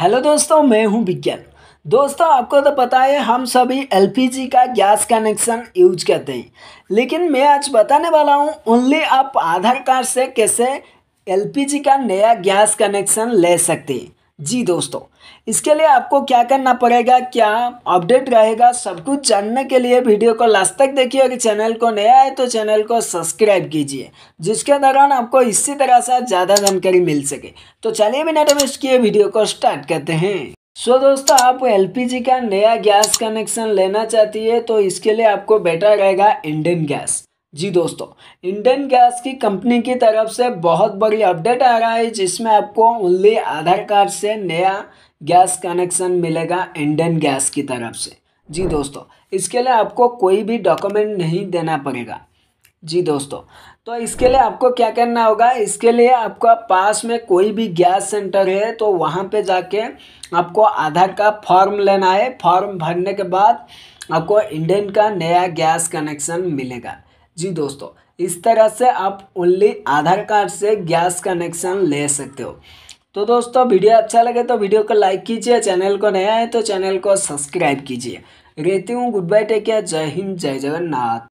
hello दोस्तों मैं हूं विज्ञान दोस्तों आपको तो पता है हम सभी एलपीजी का गैस कनेक्शन यूज करते हैं लेकिन मैं आज बताने वाला हूं ओनली आप आधार कार्ड से कैसे एलपीजी का नया गैस कनेक्शन ले सकते हैं जी दोस्तों इसके लिए आपको क्या करना पड़ेगा क्या अपडेट रहेगा सब कुछ जानने के लिए वीडियो को लास्ट तक देखिए अगर चैनल को नया है तो चैनल को सब्सक्राइब कीजिए जिसके दौरान आपको इसी तरह से ज़्यादा जानकारी मिल सके तो चलिए बिना वेस्ट किए वीडियो को स्टार्ट करते हैं सो so, दोस्तों आप एलपीजी का नया गैस कनेक्शन लेना चाहती है तो इसके लिए आपको बेटर रहेगा इंडियन गैस जी दोस्तों इंडियन गैस की कंपनी की तरफ से बहुत बड़ी अपडेट आ रहा है जिसमें आपको ओनली आधार कार्ड से नया गैस कनेक्शन मिलेगा इंडियन गैस की तरफ से जी दोस्तों इसके लिए आपको कोई भी डॉक्यूमेंट नहीं देना पड़ेगा जी दोस्तों तो इसके लिए आपको क्या करना होगा इसके लिए आपका पास में कोई भी गैस सेंटर है तो वहाँ पे जाके आपको आधार का फॉर्म लेना है फॉर्म भरने के बाद आपको इंडियन का नया गैस कनेक्शन मिलेगा जी दोस्तों इस तरह से आप ओनली आधार कार्ड से गैस कनेक्शन ले सकते हो तो दोस्तों वीडियो अच्छा लगे तो वीडियो को लाइक कीजिए चैनल को नया है तो चैनल को सब्सक्राइब कीजिए रहती हूँ गुड बाय टेक केयर जय हिंद जय जगन्नाथ